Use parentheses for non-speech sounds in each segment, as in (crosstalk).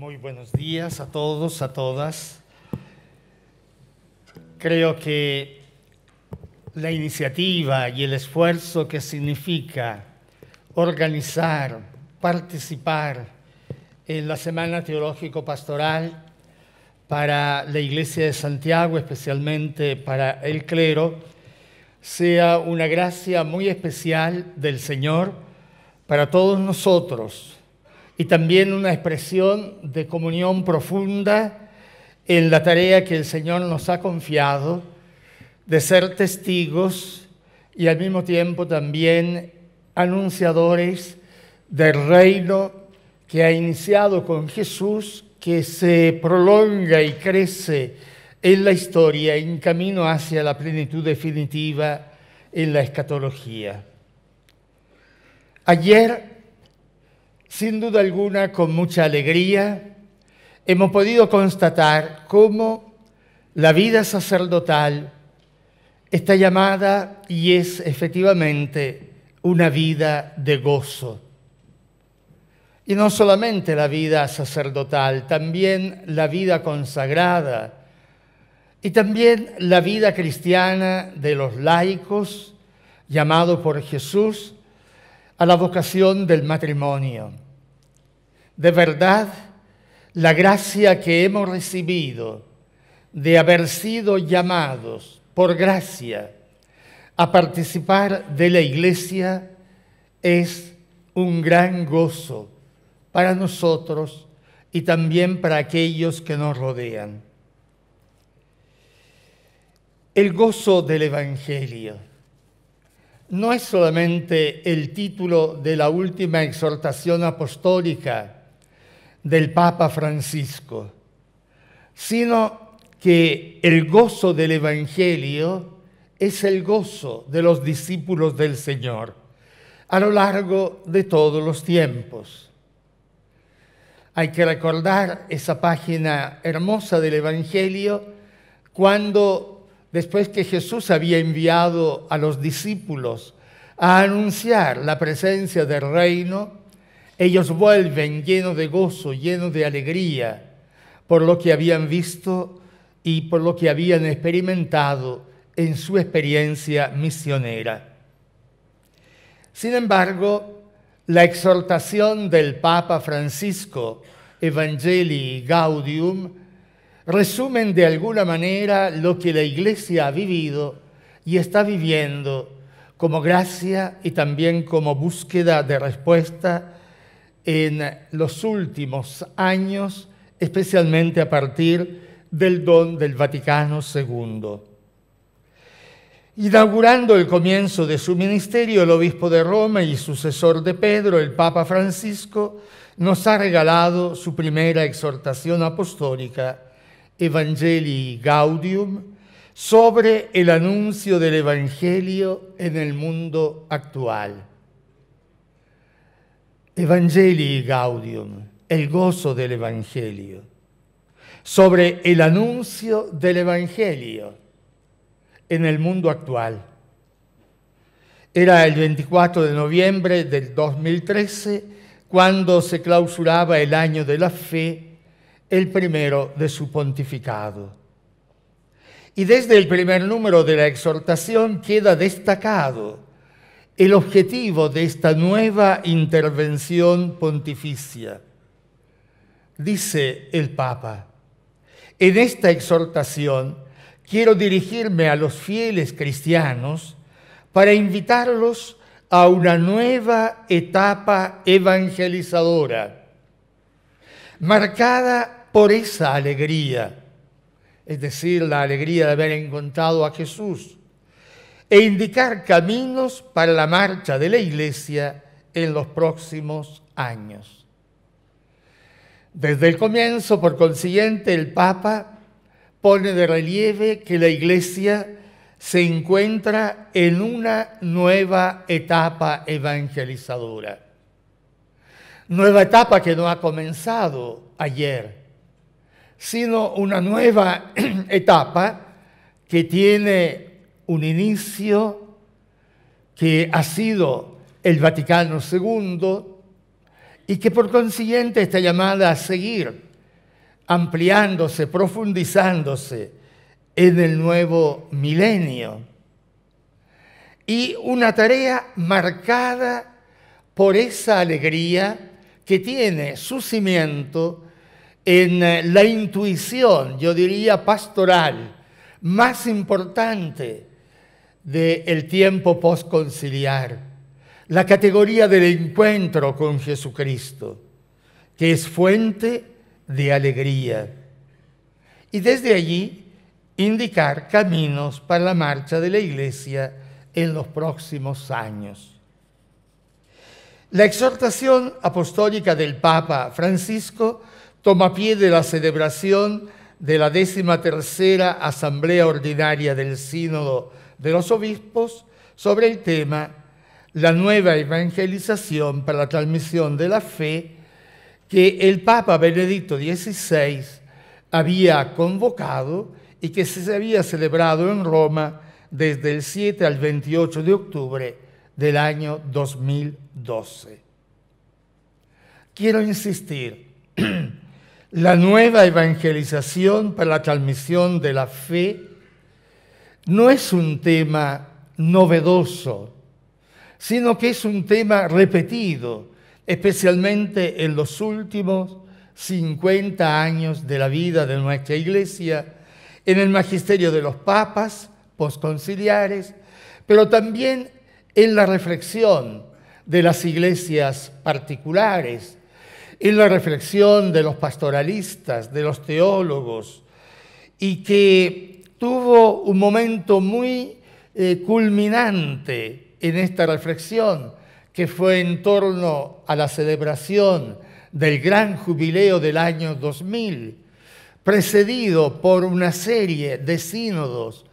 Muy buenos días a todos, a todas. Creo que la iniciativa y el esfuerzo que significa organizar, participar en la Semana Teológico-Pastoral para la Iglesia de Santiago, especialmente para el clero, sea una gracia muy especial del Señor para todos nosotros y también una expresión de comunión profunda en la tarea que el Señor nos ha confiado de ser testigos y al mismo tiempo también anunciadores del reino que ha iniciado con Jesús, que se prolonga y crece en la historia en camino hacia la plenitud definitiva en la escatología. Ayer sin duda alguna, con mucha alegría, hemos podido constatar cómo la vida sacerdotal está llamada y es efectivamente una vida de gozo. Y no solamente la vida sacerdotal, también la vida consagrada y también la vida cristiana de los laicos, llamado por Jesús a la vocación del matrimonio. De verdad, la gracia que hemos recibido de haber sido llamados por gracia a participar de la iglesia es un gran gozo para nosotros y también para aquellos que nos rodean. El gozo del Evangelio no es solamente el título de la última exhortación apostólica del Papa Francisco, sino que el gozo del Evangelio es el gozo de los discípulos del Señor a lo largo de todos los tiempos. Hay que recordar esa página hermosa del Evangelio cuando después que Jesús había enviado a los discípulos a anunciar la presencia del reino, ellos vuelven llenos de gozo, llenos de alegría por lo que habían visto y por lo que habían experimentado en su experiencia misionera. Sin embargo, la exhortación del Papa Francisco, Evangelii Gaudium, resumen de alguna manera lo que la Iglesia ha vivido y está viviendo como gracia y también como búsqueda de respuesta en los últimos años, especialmente a partir del don del Vaticano II. Inaugurando el comienzo de su ministerio, el obispo de Roma y sucesor de Pedro, el Papa Francisco, nos ha regalado su primera exhortación apostólica Evangelii Gaudium sobre el anuncio del Evangelio en el mundo actual. Evangelii Gaudium, el gozo del Evangelio, sobre el anuncio del Evangelio en el mundo actual. Era el 24 de noviembre del 2013 cuando se clausuraba el año de la fe el primero de su pontificado. Y desde el primer número de la exhortación queda destacado el objetivo de esta nueva intervención pontificia. Dice el Papa, en esta exhortación quiero dirigirme a los fieles cristianos para invitarlos a una nueva etapa evangelizadora, marcada por esa alegría, es decir, la alegría de haber encontrado a Jesús, e indicar caminos para la marcha de la Iglesia en los próximos años. Desde el comienzo, por consiguiente, el Papa pone de relieve que la Iglesia se encuentra en una nueva etapa evangelizadora. Nueva etapa que no ha comenzado ayer, sino una nueva (clears throat) etapa que tiene un inicio que ha sido el Vaticano II y que por consiguiente está llamada a seguir ampliándose, profundizándose en el nuevo milenio. Y una tarea marcada por esa alegría que tiene su cimiento en eh, la intuición, yo diría pastoral, más importante del tiempo posconciliar, la categoría del encuentro con Jesucristo, que es fuente de alegría. Y desde allí indicar caminos para la marcha de la Iglesia en los próximos años. La exhortación apostólica del Papa Francisco toma pie de la celebración de la décima Asamblea Ordinaria del Sínodo de los Obispos sobre el tema La nueva evangelización para la transmisión de la fe que el Papa Benedicto XVI había convocado y que se había celebrado en Roma desde el 7 al 28 de octubre del año 2012. Quiero insistir (clears throat) la nueva evangelización para la transmisión de la fe no es un tema novedoso, sino que es un tema repetido, especialmente en los últimos 50 años de la vida de nuestra Iglesia, en el magisterio de los papas posconciliares, pero también en la reflexión de las iglesias particulares en la reflexión de los pastoralistas, de los teólogos, y que tuvo un momento muy eh, culminante en esta reflexión, que fue en torno a la celebración del gran jubileo del año 2000, precedido por una serie de sínodos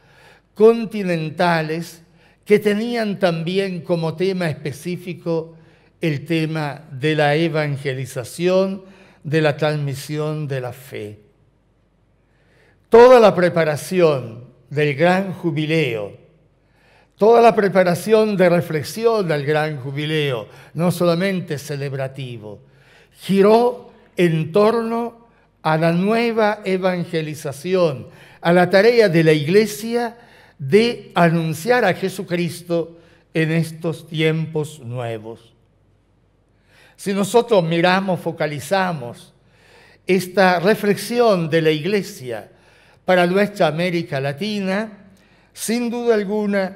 continentales que tenían también como tema específico el tema de la evangelización, de la transmisión de la fe. Toda la preparación del gran jubileo, toda la preparación de reflexión del gran jubileo, no solamente celebrativo, giró en torno a la nueva evangelización, a la tarea de la iglesia de anunciar a Jesucristo en estos tiempos nuevos. Si nosotros miramos, focalizamos esta reflexión de la Iglesia para nuestra América Latina, sin duda alguna,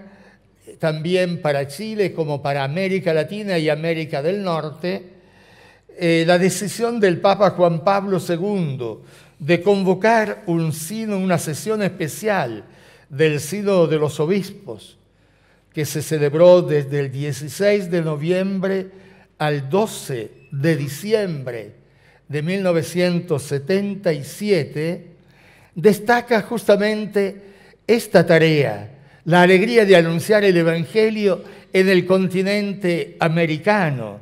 también para Chile como para América Latina y América del Norte, eh, la decisión del Papa Juan Pablo II de convocar un sino, una sesión especial del Sino de los Obispos, que se celebró desde el 16 de noviembre al 12 de diciembre de 1977, destaca justamente esta tarea, la alegría de anunciar el Evangelio en el continente americano.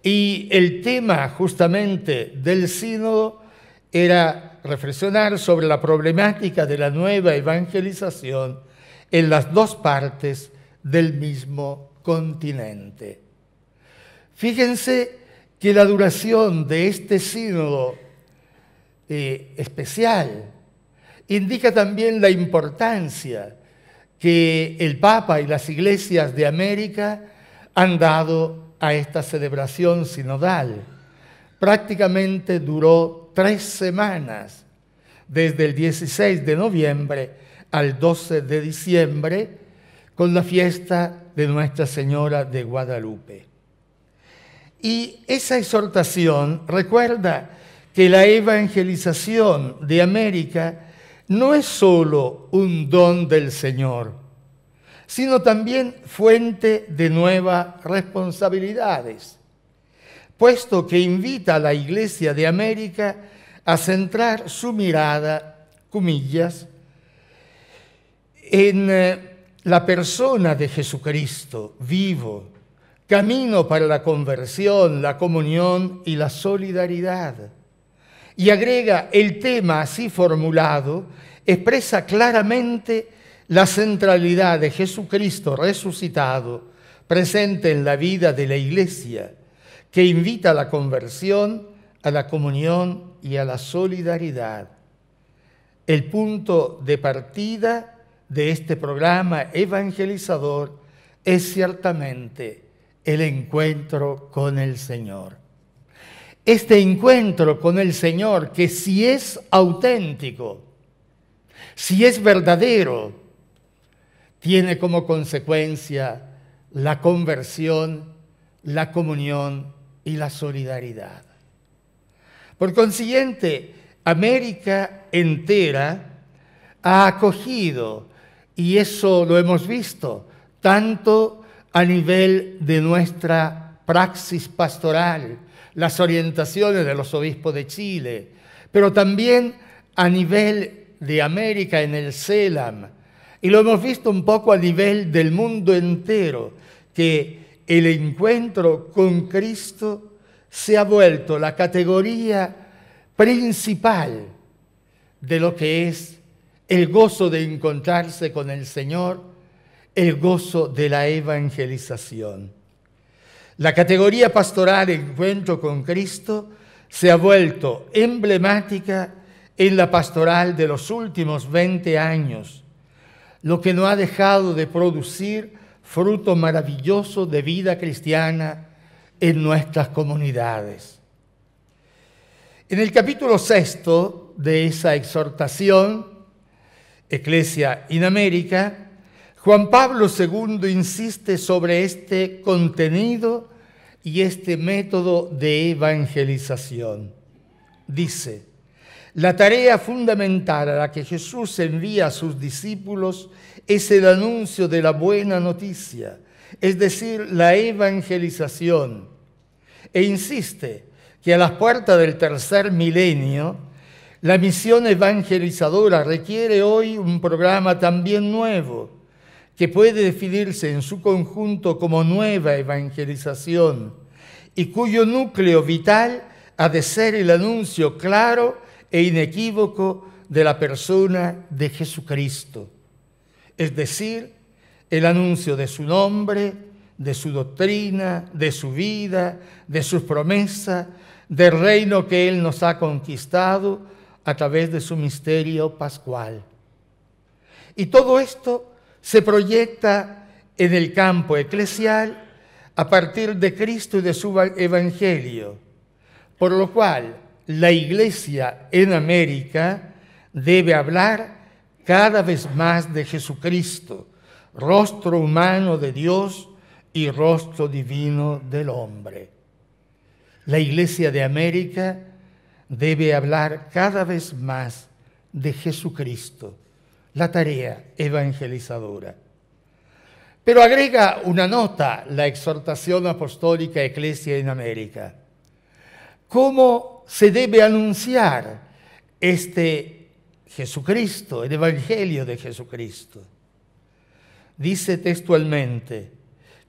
Y el tema justamente del sínodo era reflexionar sobre la problemática de la nueva evangelización en las dos partes del mismo continente. Fíjense que la duración de este sínodo eh, especial indica también la importancia que el Papa y las iglesias de América han dado a esta celebración sinodal. Prácticamente duró tres semanas, desde el 16 de noviembre al 12 de diciembre, con la fiesta de Nuestra Señora de Guadalupe. Y esa exhortación recuerda que la evangelización de América no es solo un don del Señor, sino también fuente de nuevas responsabilidades, puesto que invita a la Iglesia de América a centrar su mirada, comillas, en eh, la persona de Jesucristo vivo camino para la conversión, la comunión y la solidaridad. Y agrega, el tema así formulado expresa claramente la centralidad de Jesucristo resucitado presente en la vida de la Iglesia, que invita a la conversión, a la comunión y a la solidaridad. El punto de partida de este programa evangelizador es ciertamente el encuentro con el Señor. Este encuentro con el Señor que si es auténtico, si es verdadero, tiene como consecuencia la conversión, la comunión y la solidaridad. Por consiguiente, América entera ha acogido, y eso lo hemos visto, tanto a nivel de nuestra praxis pastoral, las orientaciones de los obispos de Chile, pero también a nivel de América en el CELAM, y lo hemos visto un poco a nivel del mundo entero, que el encuentro con Cristo se ha vuelto la categoría principal de lo que es el gozo de encontrarse con el Señor el gozo de la evangelización. La categoría pastoral encuentro con Cristo se ha vuelto emblemática en la pastoral de los últimos 20 años, lo que no ha dejado de producir fruto maravilloso de vida cristiana en nuestras comunidades. En el capítulo sexto de esa exhortación, Eclesia en América, Juan Pablo II insiste sobre este contenido y este método de evangelización. Dice, la tarea fundamental a la que Jesús envía a sus discípulos es el anuncio de la buena noticia, es decir, la evangelización. E insiste que a las puertas del tercer milenio, la misión evangelizadora requiere hoy un programa también nuevo que puede definirse en su conjunto como nueva evangelización y cuyo núcleo vital ha de ser el anuncio claro e inequívoco de la persona de Jesucristo, es decir, el anuncio de su nombre, de su doctrina, de su vida, de sus promesas, del reino que Él nos ha conquistado a través de su misterio pascual. Y todo esto se proyecta en el campo eclesial a partir de Cristo y de su Evangelio, por lo cual la Iglesia en América debe hablar cada vez más de Jesucristo, rostro humano de Dios y rostro divino del hombre. La Iglesia de América debe hablar cada vez más de Jesucristo, la tarea evangelizadora. Pero agrega una nota la exhortación apostólica eclesia en América. ¿Cómo se debe anunciar este Jesucristo, el Evangelio de Jesucristo? Dice textualmente,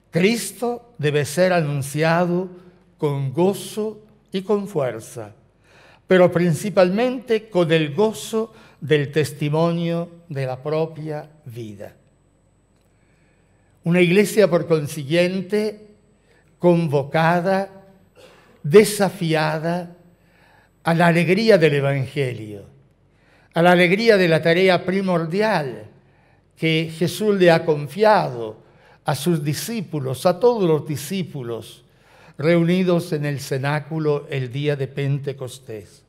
Cristo debe ser anunciado con gozo y con fuerza, pero principalmente con el gozo del testimonio de la propia vida. Una iglesia, por consiguiente, convocada, desafiada a la alegría del Evangelio, a la alegría de la tarea primordial que Jesús le ha confiado a sus discípulos, a todos los discípulos reunidos en el cenáculo el día de Pentecostés.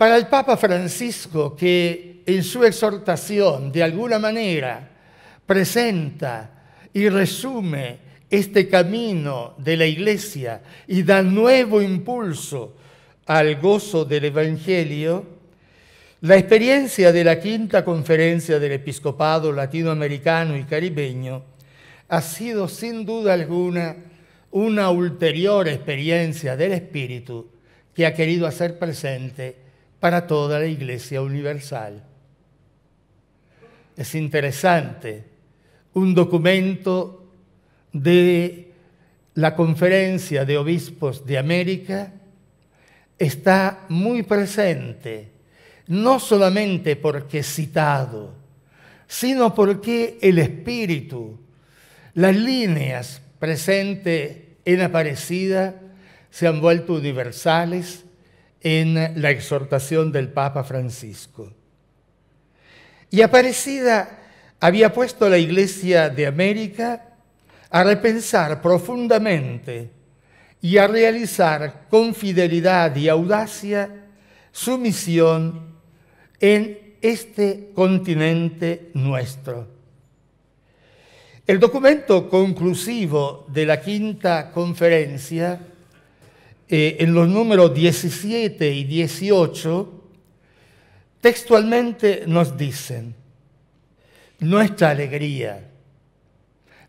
Para el Papa Francisco, que en su exhortación de alguna manera presenta y resume este camino de la Iglesia y da nuevo impulso al gozo del Evangelio, la experiencia de la quinta conferencia del episcopado latinoamericano y caribeño ha sido sin duda alguna una ulterior experiencia del Espíritu que ha querido hacer presente para toda la Iglesia Universal. Es interesante, un documento de la Conferencia de Obispos de América está muy presente, no solamente porque citado, sino porque el espíritu, las líneas presentes en Aparecida se han vuelto universales en la exhortación del Papa Francisco. Y Aparecida había puesto a la Iglesia de América a repensar profundamente y a realizar con fidelidad y audacia su misión en este continente nuestro. El documento conclusivo de la quinta conferencia eh, en los números 17 y 18, textualmente nos dicen, nuestra alegría,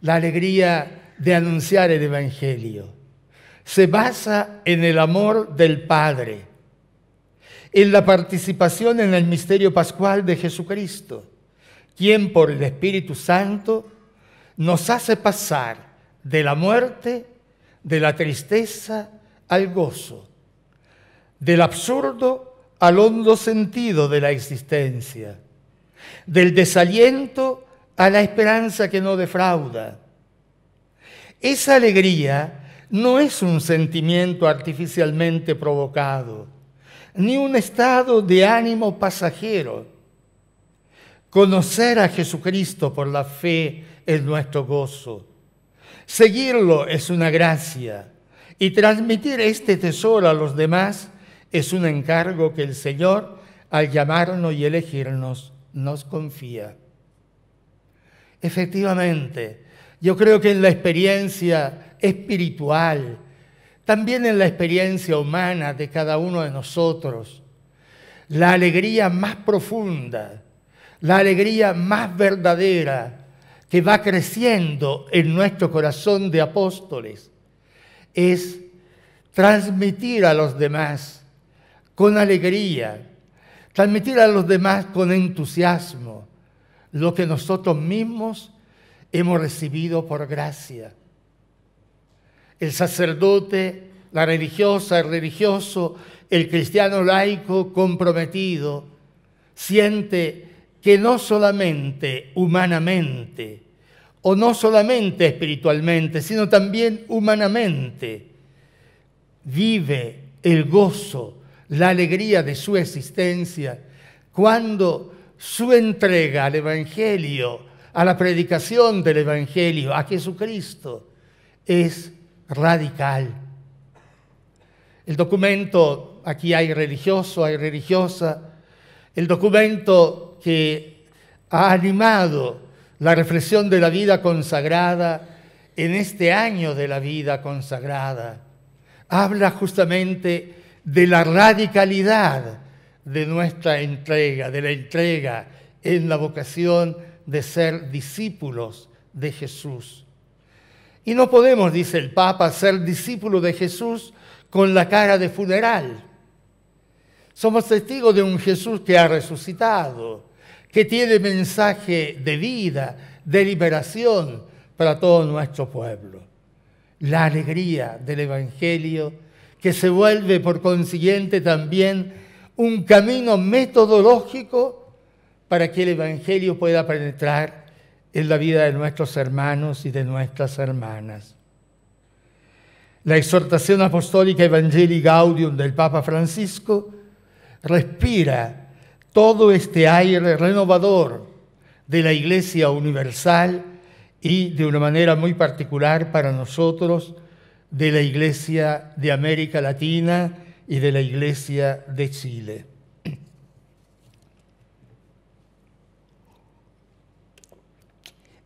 la alegría de anunciar el Evangelio, se basa en el amor del Padre, en la participación en el misterio pascual de Jesucristo, quien por el Espíritu Santo nos hace pasar de la muerte, de la tristeza al gozo, del absurdo al hondo sentido de la existencia, del desaliento a la esperanza que no defrauda. Esa alegría no es un sentimiento artificialmente provocado, ni un estado de ánimo pasajero. Conocer a Jesucristo por la fe es nuestro gozo. Seguirlo es una gracia. Y transmitir este tesoro a los demás es un encargo que el Señor, al llamarnos y elegirnos, nos confía. Efectivamente, yo creo que en la experiencia espiritual, también en la experiencia humana de cada uno de nosotros, la alegría más profunda, la alegría más verdadera que va creciendo en nuestro corazón de apóstoles, es transmitir a los demás con alegría, transmitir a los demás con entusiasmo lo que nosotros mismos hemos recibido por gracia. El sacerdote, la religiosa, el religioso, el cristiano laico comprometido, siente que no solamente humanamente, o no solamente espiritualmente, sino también humanamente, vive el gozo, la alegría de su existencia, cuando su entrega al Evangelio, a la predicación del Evangelio, a Jesucristo, es radical. El documento, aquí hay religioso, hay religiosa, el documento que ha animado la reflexión de la vida consagrada en este año de la vida consagrada. Habla justamente de la radicalidad de nuestra entrega, de la entrega en la vocación de ser discípulos de Jesús. Y no podemos, dice el Papa, ser discípulos de Jesús con la cara de funeral. Somos testigos de un Jesús que ha resucitado, que tiene mensaje de vida, de liberación para todo nuestro pueblo. La alegría del Evangelio que se vuelve por consiguiente también un camino metodológico para que el Evangelio pueda penetrar en la vida de nuestros hermanos y de nuestras hermanas. La exhortación apostólica Evangelii Gaudium del Papa Francisco respira todo este aire renovador de la Iglesia Universal y de una manera muy particular para nosotros de la Iglesia de América Latina y de la Iglesia de Chile.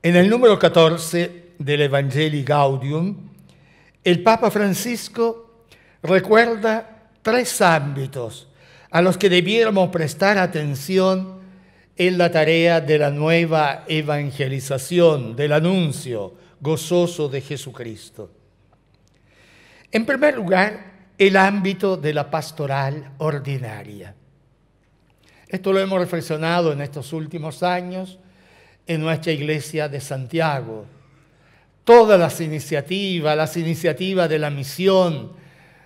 En el número 14 del Evangelii Gaudium, el Papa Francisco recuerda tres ámbitos a los que debiéramos prestar atención en la tarea de la nueva evangelización, del anuncio gozoso de Jesucristo. En primer lugar, el ámbito de la pastoral ordinaria. Esto lo hemos reflexionado en estos últimos años en nuestra iglesia de Santiago. Todas las iniciativas, las iniciativas de la misión,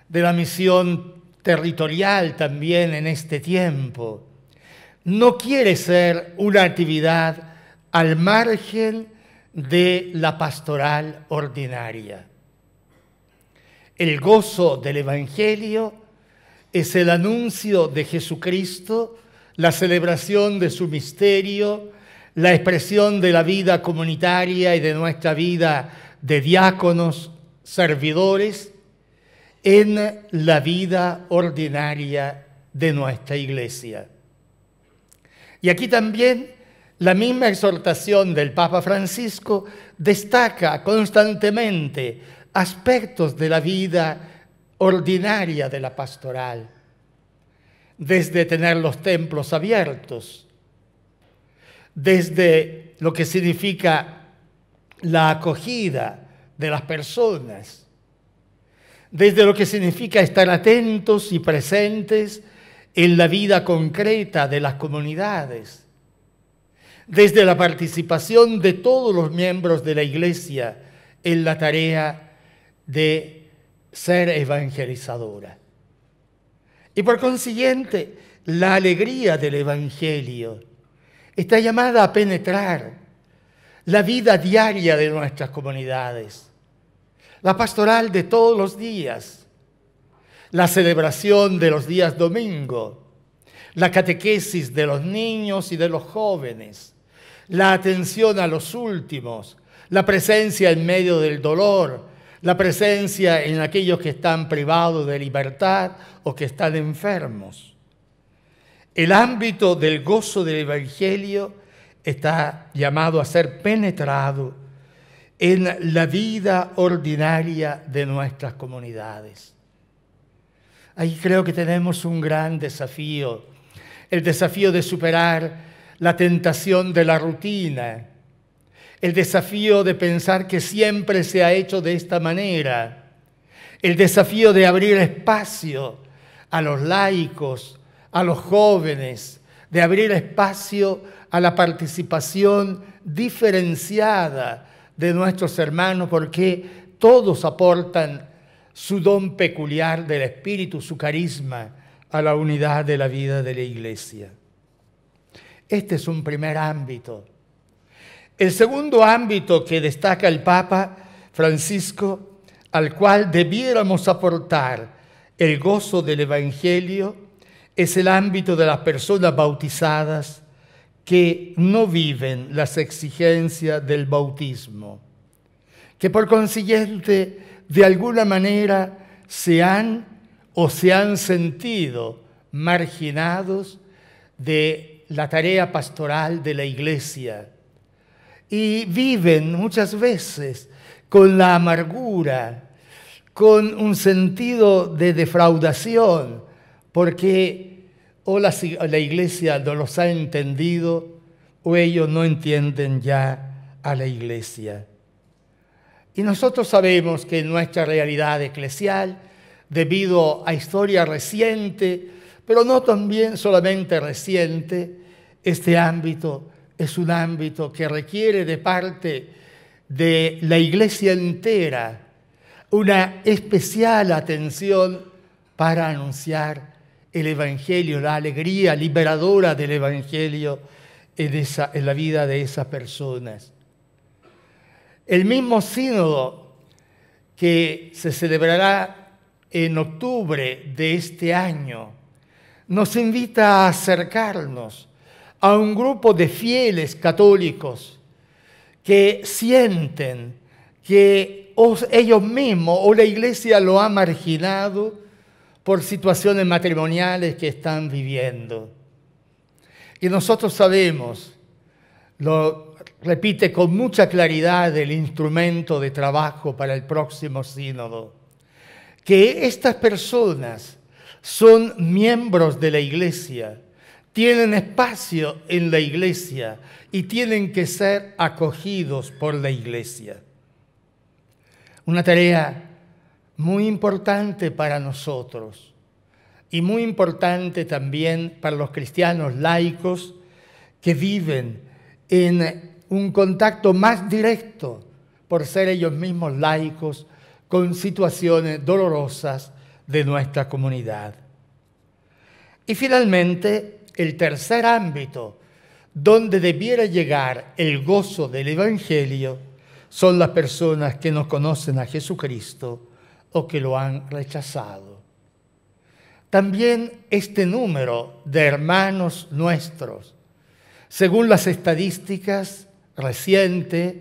de la misión territorial también en este tiempo. No quiere ser una actividad al margen de la pastoral ordinaria. El gozo del Evangelio es el anuncio de Jesucristo, la celebración de su misterio, la expresión de la vida comunitaria y de nuestra vida de diáconos, servidores, en la vida ordinaria de nuestra iglesia. Y aquí también la misma exhortación del Papa Francisco destaca constantemente aspectos de la vida ordinaria de la pastoral, desde tener los templos abiertos, desde lo que significa la acogida de las personas, desde lo que significa estar atentos y presentes en la vida concreta de las comunidades, desde la participación de todos los miembros de la Iglesia en la tarea de ser evangelizadora. Y por consiguiente, la alegría del Evangelio está llamada a penetrar la vida diaria de nuestras comunidades la pastoral de todos los días, la celebración de los días domingo, la catequesis de los niños y de los jóvenes, la atención a los últimos, la presencia en medio del dolor, la presencia en aquellos que están privados de libertad o que están enfermos. El ámbito del gozo del Evangelio está llamado a ser penetrado en la vida ordinaria de nuestras comunidades. Ahí creo que tenemos un gran desafío, el desafío de superar la tentación de la rutina, el desafío de pensar que siempre se ha hecho de esta manera, el desafío de abrir espacio a los laicos, a los jóvenes, de abrir espacio a la participación diferenciada de nuestros hermanos, porque todos aportan su don peculiar del Espíritu, su carisma a la unidad de la vida de la Iglesia. Este es un primer ámbito. El segundo ámbito que destaca el Papa Francisco, al cual debiéramos aportar el gozo del Evangelio, es el ámbito de las personas bautizadas que no viven las exigencias del bautismo, que por consiguiente de alguna manera se han o se han sentido marginados de la tarea pastoral de la iglesia y viven muchas veces con la amargura, con un sentido de defraudación, porque o la, iglesia no los ha entendido o ellos no entienden ya a la iglesia. Y nosotros sabemos que en nuestra realidad eclesial, debido a historia reciente, pero no también solamente reciente, este ámbito es un ámbito que requiere de parte de la iglesia entera una especial atención para anunciar el Evangelio, la alegría liberadora del Evangelio en, en la vida de esas personas. El mismo sínodo que se celebrará en octubre de este año nos invita a acercarnos a un grupo de fieles católicos que sienten que ellos mismos o la iglesia lo ha marginado por situaciones matrimoniales que están viviendo. Y nosotros sabemos, lo repite con mucha claridad el instrumento de trabajo para el próximo sínodo, que estas personas son miembros de la iglesia, tienen espacio en la iglesia y tienen que ser acogidos por la iglesia. Una tarea muy importante para nosotros y muy importante también para los cristianos laicos que viven en un contacto más directo, por ser ellos mismos laicos, con situaciones dolorosas de nuestra comunidad. Y finalmente, el tercer ámbito donde debiera llegar el gozo del Evangelio son las personas que no conocen a Jesucristo o que lo han rechazado. También este número de hermanos nuestros, según las estadísticas recientes,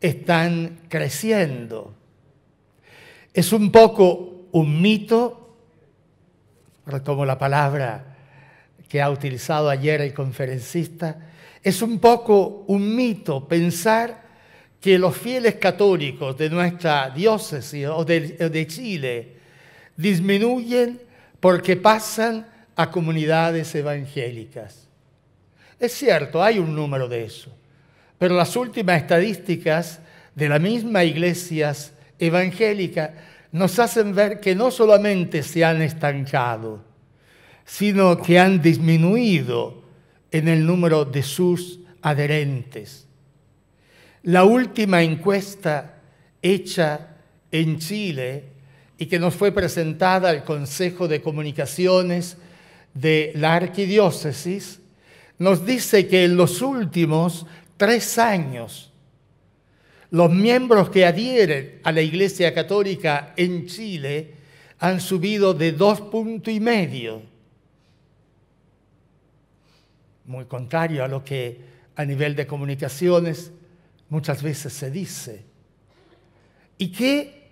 están creciendo. Es un poco un mito, retomo la palabra que ha utilizado ayer el conferencista, es un poco un mito pensar que los fieles católicos de nuestra diócesis o de, Chile disminuyen porque pasan a comunidades evangélicas. Es cierto, hay un número de eso, pero las últimas estadísticas de las mismas iglesias evangélicas nos hacen ver que no solamente se han estancado, sino que han disminuido en el número de sus adherentes. La última encuesta hecha en Chile y que nos fue presentada al Consejo de Comunicaciones de la Arquidiócesis, nos dice que en los últimos tres años, los miembros que adhieren a la Iglesia Católica en Chile han subido de dos puntos y medio, muy contrario a lo que a nivel de comunicaciones muchas veces se dice, y que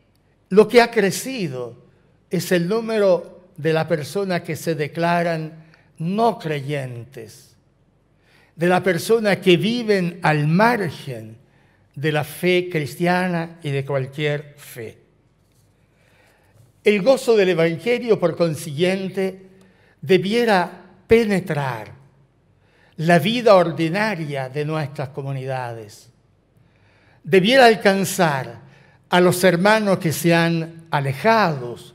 lo que ha crecido es el número de la persona que se declaran no creyentes, de la persona que viven al margen de la fe cristiana y de cualquier fe. El gozo del Evangelio, por consiguiente, debiera penetrar la vida ordinaria de nuestras comunidades debiera alcanzar a los hermanos que se han alejados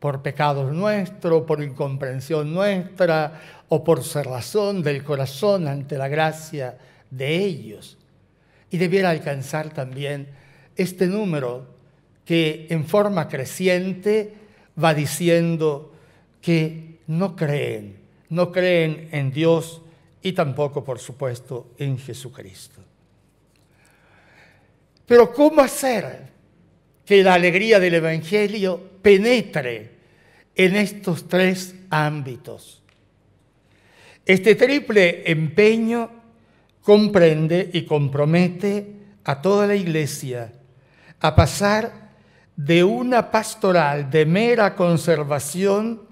por pecados nuestros, por incomprensión nuestra o por cerrazón del corazón ante la gracia de ellos. Y debiera alcanzar también este número que en forma creciente va diciendo que no creen, no creen en Dios y tampoco, por supuesto, en Jesucristo. Pero ¿cómo hacer que la alegría del Evangelio penetre en estos tres ámbitos? Este triple empeño comprende y compromete a toda la Iglesia a pasar de una pastoral de mera conservación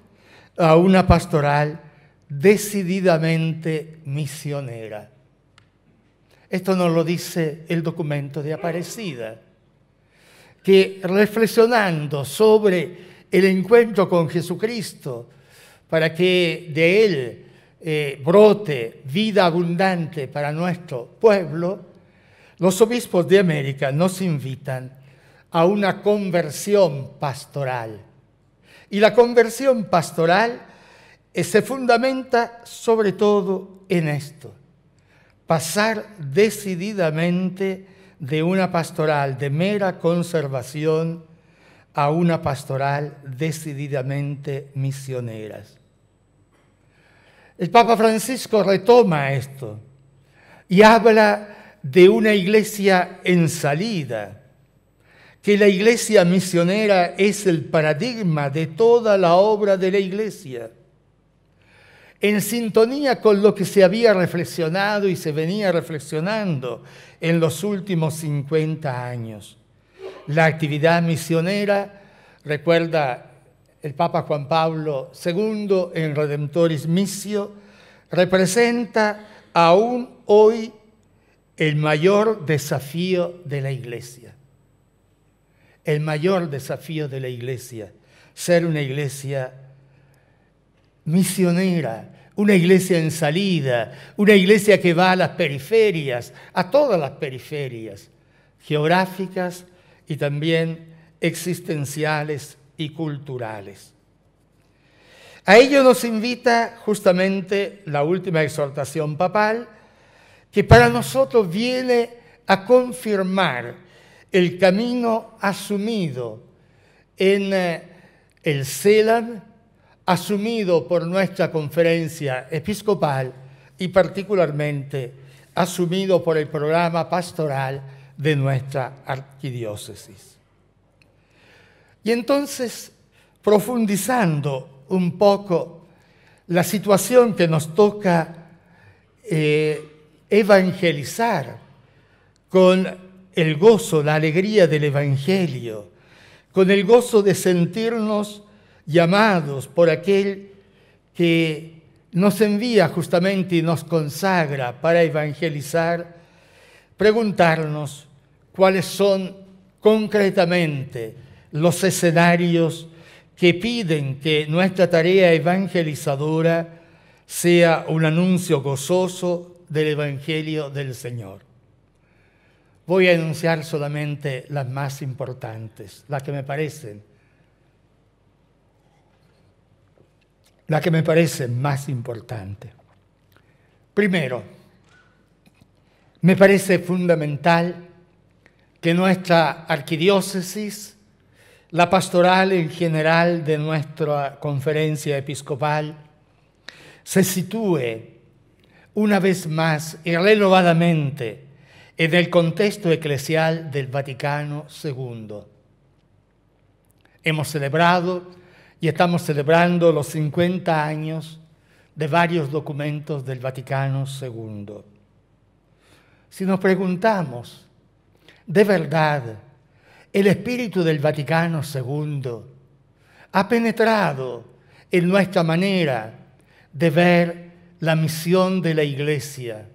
a una pastoral decididamente misionera. Esto nos lo dice el documento de Aparecida, que reflexionando sobre el encuentro con Jesucristo, para que de Él eh, brote vida abundante para nuestro pueblo, los obispos de América nos invitan a una conversión pastoral. Y la conversión pastoral eh, se fundamenta sobre todo en esto, pasar decididamente de una pastoral de mera conservación a una pastoral decididamente misionera. El Papa Francisco retoma esto y habla de una iglesia en salida, que la iglesia misionera es el paradigma de toda la obra de la iglesia en sintonía con lo que se había reflexionado y se venía reflexionando en los últimos 50 años. La actividad misionera, recuerda el Papa Juan Pablo II en Redemptoris Missio, representa aún hoy el mayor desafío de la iglesia. El mayor desafío de la iglesia, ser una iglesia misionera, una iglesia en salida, una iglesia que va a las periferias, a todas las periferias, geográficas y también existenciales y culturales. A ello nos invita justamente la última exhortación papal, que para nosotros viene a confirmar el camino asumido en eh, el CELAM, asumido por nuestra conferencia episcopal y particularmente asumido por el programa pastoral de nuestra arquidiócesis. Y entonces, profundizando un poco la situación que nos toca eh, evangelizar con el gozo, la alegría del Evangelio, con el gozo de sentirnos llamados por aquel que nos envía justamente y nos consagra para evangelizar, preguntarnos cuáles son concretamente los escenarios que piden que nuestra tarea evangelizadora sea un anuncio gozoso del Evangelio del Señor. Voy a enunciar solamente las más importantes, las que me parecen la que me parece más importante. Primero, me parece fundamental que nuestra arquidiócesis, la pastoral en general de nuestra conferencia episcopal, se sitúe una vez más y renovadamente en el contexto eclesial del Vaticano II. Hemos celebrado y estamos celebrando los 50 años de varios documentos del Vaticano II. Si nos preguntamos, ¿de verdad el espíritu del Vaticano II ha penetrado en nuestra manera de ver la misión de la Iglesia?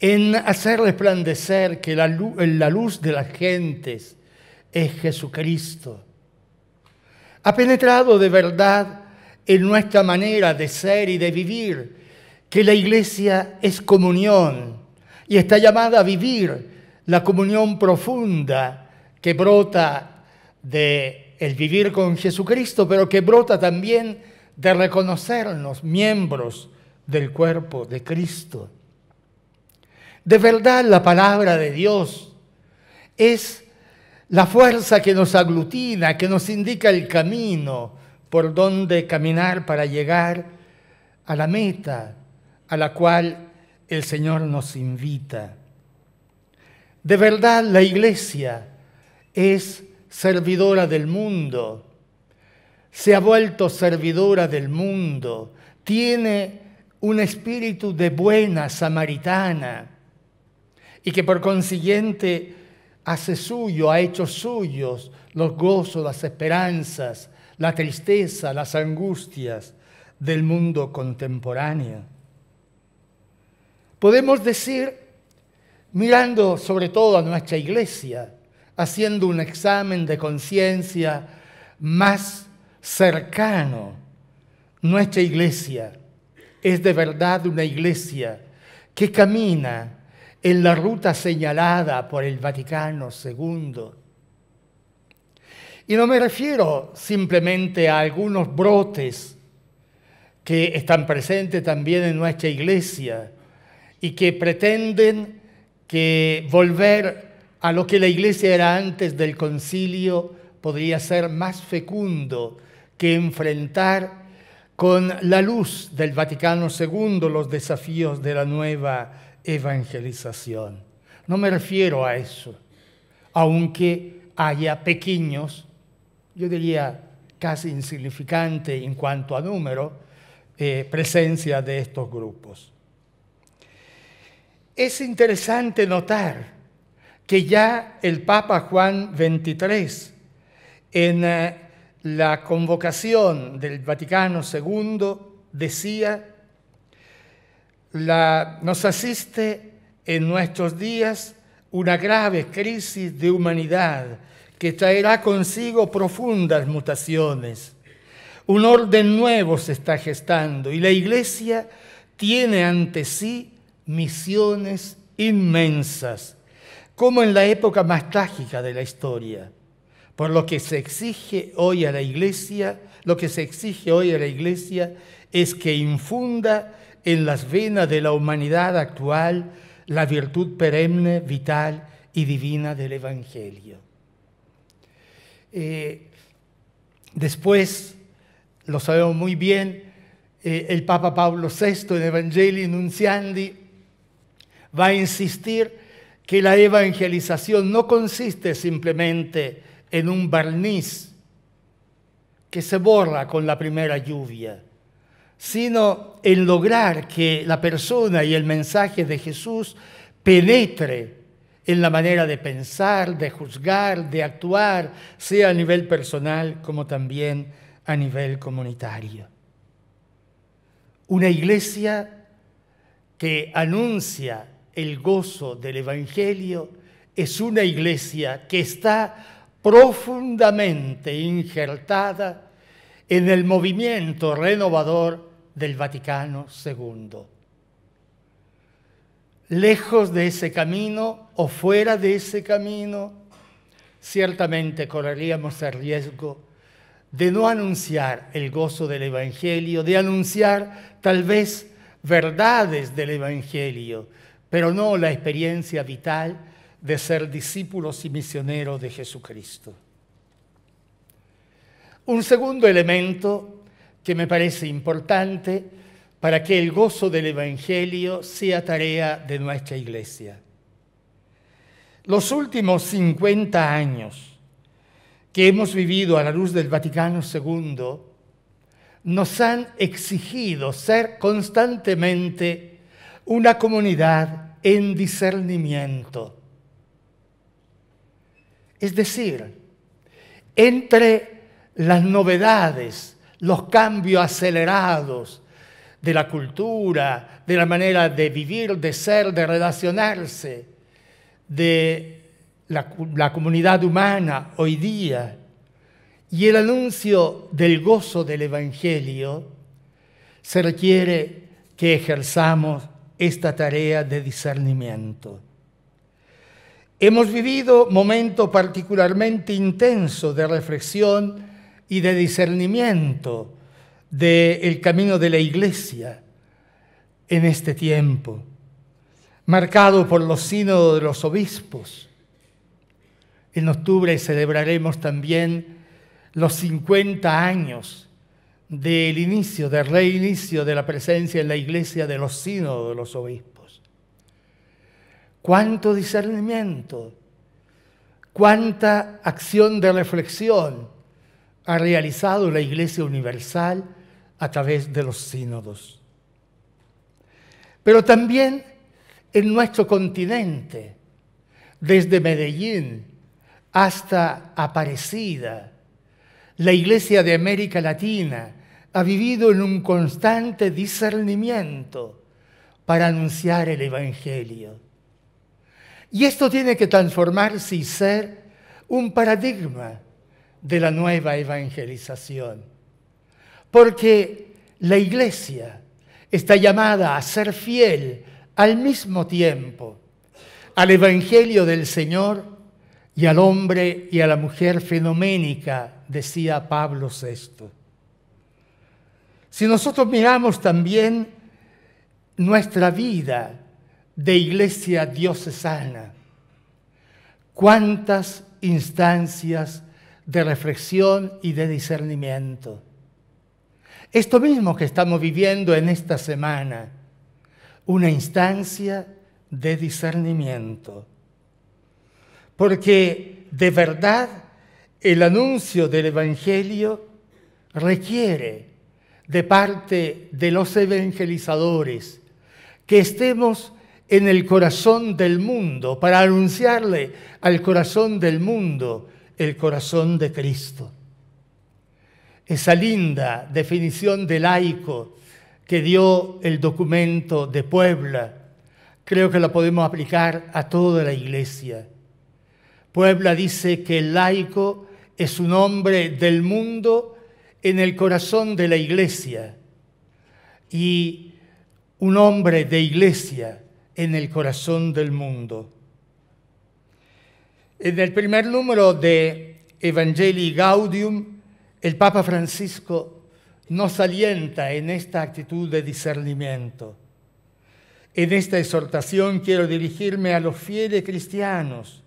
en hacer resplandecer que la luz, la luz de las gentes es Jesucristo ha penetrado de verdad en nuestra manera de ser y de vivir, que la iglesia es comunión y está llamada a vivir la comunión profunda que brota del vivir con Jesucristo, pero que brota también de reconocernos miembros del cuerpo de Cristo. De verdad la palabra de Dios es la fuerza que nos aglutina, que nos indica el camino por donde caminar para llegar a la meta a la cual el Señor nos invita. De verdad la iglesia es servidora del mundo, se ha vuelto servidora del mundo, tiene un espíritu de buena samaritana y que por consiguiente hace suyo, ha hecho suyos los gozos, las esperanzas, la tristeza, las angustias del mundo contemporáneo. Podemos decir, mirando sobre todo a nuestra iglesia, haciendo un examen de conciencia más cercano, nuestra iglesia es de verdad una iglesia que camina en la ruta señalada por el Vaticano II. Y no me refiero simplemente a algunos brotes que están presentes también en nuestra iglesia y que pretenden que volver a lo que la iglesia era antes del concilio podría ser más fecundo que enfrentar con la luz del Vaticano II los desafíos de la nueva evangelización. No me refiero a eso, aunque haya pequeños, yo diría casi insignificante en cuanto a número, eh, presencia de estos grupos. Es interesante notar que ya el Papa Juan XXIII, en eh, la convocación del Vaticano II, decía nos asiste en nuestros días una grave crisis de humanidad que traerá consigo profundas mutaciones. Un orden nuevo se está gestando y la Iglesia tiene ante sí misiones inmensas, como en la época más trágica de la historia. Por lo que se exige hoy a la Iglesia, lo que se exige hoy a la Iglesia es que infunda en las venas de la humanidad actual la virtud perenne, vital y divina del Evangelio. Eh, después, lo sabemos muy bien, eh, el Papa Pablo VI en Evangelii Nunciandi va a insistir que la evangelización no consiste simplemente en un barniz que se borra con la primera lluvia, sino en lograr que la persona y el mensaje de Jesús penetre en la manera de pensar, de juzgar, de actuar, sea a nivel personal como también a nivel comunitario. Una iglesia que anuncia el gozo del Evangelio es una iglesia que está profundamente injertada en el movimiento renovador del Vaticano II. Lejos de ese camino o fuera de ese camino, ciertamente correríamos el riesgo de no anunciar el gozo del Evangelio, de anunciar tal vez verdades del Evangelio, pero no la experiencia vital de ser discípulos y misioneros de Jesucristo. Un segundo elemento que me parece importante para que el gozo del Evangelio sea tarea de nuestra iglesia. Los últimos 50 años que hemos vivido a la luz del Vaticano II nos han exigido ser constantemente una comunidad en discernimiento. Es decir, entre las novedades, los cambios acelerados de la cultura, de la manera de vivir, de ser, de relacionarse, de la, comunidad humana hoy día. Y el anuncio del gozo del Evangelio se requiere que ejerzamos esta tarea de discernimiento. Hemos vivido momentos particularmente intensos de reflexión y de discernimiento del camino de la iglesia en este tiempo, marcado por los sínodos de los obispos. En octubre celebraremos también los 50 años del inicio, del reinicio de la presencia en la iglesia de los sínodos de los obispos. Cuánto discernimiento, cuánta acción de reflexión, ha realizado la Iglesia Universal a través de los sínodos. Pero también en nuestro continente, desde Medellín hasta Aparecida, la Iglesia de América Latina ha vivido en un constante discernimiento para anunciar el Evangelio. Y esto tiene que transformarse y ser un paradigma de la nueva evangelización. Porque la iglesia está llamada a ser fiel al mismo tiempo al Evangelio del Señor y al hombre y a la mujer fenoménica, decía Pablo VI. Si nosotros miramos también nuestra vida de iglesia diocesana, cuántas instancias de reflexión y de discernimiento. Esto mismo que estamos viviendo en esta semana, una instancia de discernimiento. Porque de verdad el anuncio del Evangelio requiere de parte de los evangelizadores que estemos en el corazón del mundo para anunciarle al corazón del mundo el corazón de Cristo. Esa linda definición de laico que dio el documento de Puebla, creo que la podemos aplicar a toda la iglesia. Puebla dice que el laico es un hombre del mundo en el corazón de la iglesia y un hombre de iglesia en el corazón del mundo. En el primer número de Evangelii Gaudium, el Papa Francisco nos alienta en esta actitud de discernimiento. En esta exhortación quiero dirigirme a los fieles cristianos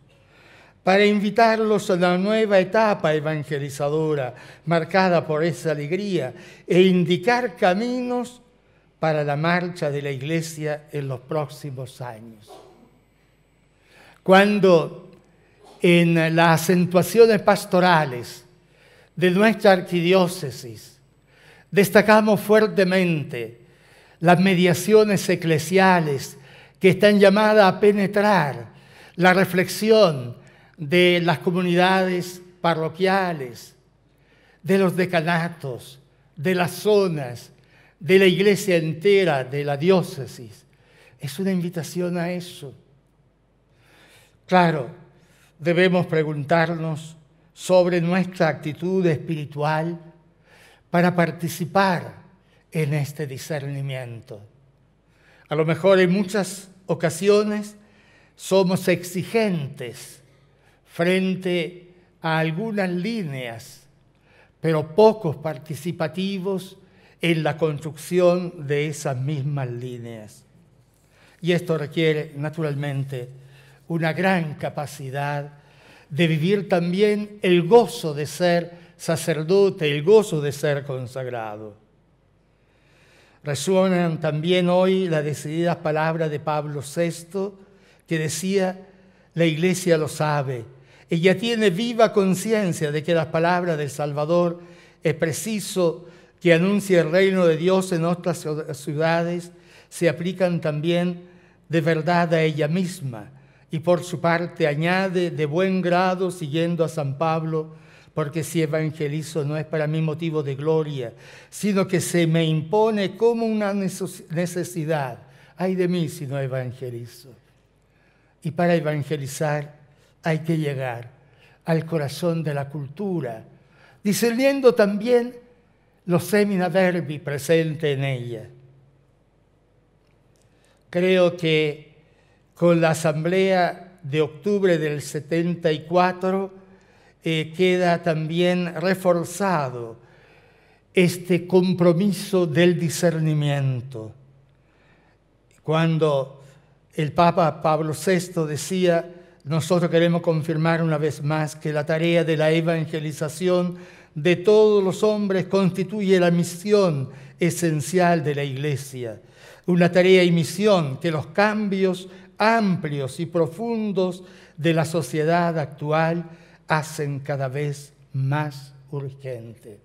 para invitarlos a la nueva etapa evangelizadora marcada por esa alegría e indicar caminos para la marcha de la Iglesia en los próximos años. Cuando en las acentuaciones pastorales de nuestra arquidiócesis, destacamos fuertemente las mediaciones eclesiales que están llamadas a penetrar la reflexión de las comunidades parroquiales, de los decanatos, de las zonas, de la iglesia entera, de la diócesis. Es una invitación a eso. Claro, debemos preguntarnos sobre nuestra actitud espiritual para participar en este discernimiento. A lo mejor en muchas ocasiones somos exigentes frente a algunas líneas, pero pocos participativos en la construcción de esas mismas líneas. Y esto requiere, naturalmente, una gran capacidad de vivir también el gozo de ser sacerdote, el gozo de ser consagrado. Resuenan también hoy las decididas palabras de Pablo VI, que decía, la iglesia lo sabe, ella tiene viva conciencia de que las palabras del Salvador es preciso que anuncie el reino de Dios en otras ciudades, se aplican también de verdad a ella misma y por su parte añade de buen grado siguiendo a San Pablo, porque si evangelizo no es para mí motivo de gloria, sino que se me impone como una necesidad. Ay de mí si no evangelizo. Y para evangelizar hay que llegar al corazón de la cultura, discerniendo también los semina verbi presente en ella. Creo que con la Asamblea de octubre del 74 eh, queda también reforzado este compromiso del discernimiento. Cuando el Papa Pablo VI decía, nosotros queremos confirmar una vez más que la tarea de la evangelización de todos los hombres constituye la misión esencial de la Iglesia, una tarea y misión que los cambios amplios y profundos de la sociedad actual hacen cada vez más urgente.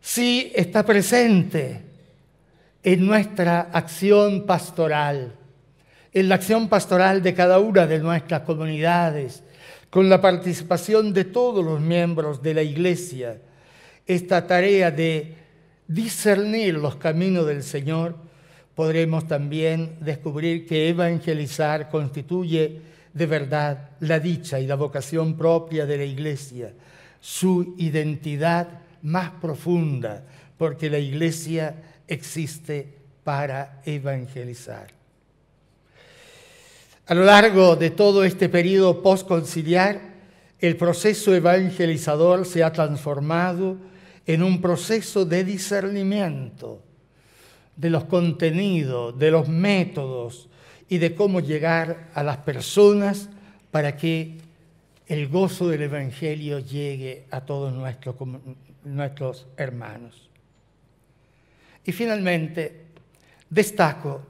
Si está presente en nuestra acción pastoral, en la acción pastoral de cada una de nuestras comunidades, con la participación de todos los miembros de la Iglesia, esta tarea de discernir los caminos del Señor podremos también descubrir que evangelizar constituye de verdad la dicha y la vocación propia de la Iglesia, su identidad más profunda, porque la Iglesia existe para evangelizar. A lo largo de todo este periodo postconciliar, el proceso evangelizador se ha transformado en un proceso de discernimiento de los contenidos, de los métodos y de cómo llegar a las personas para que el gozo del Evangelio llegue a todos nuestros, nuestros hermanos. Y finalmente, destaco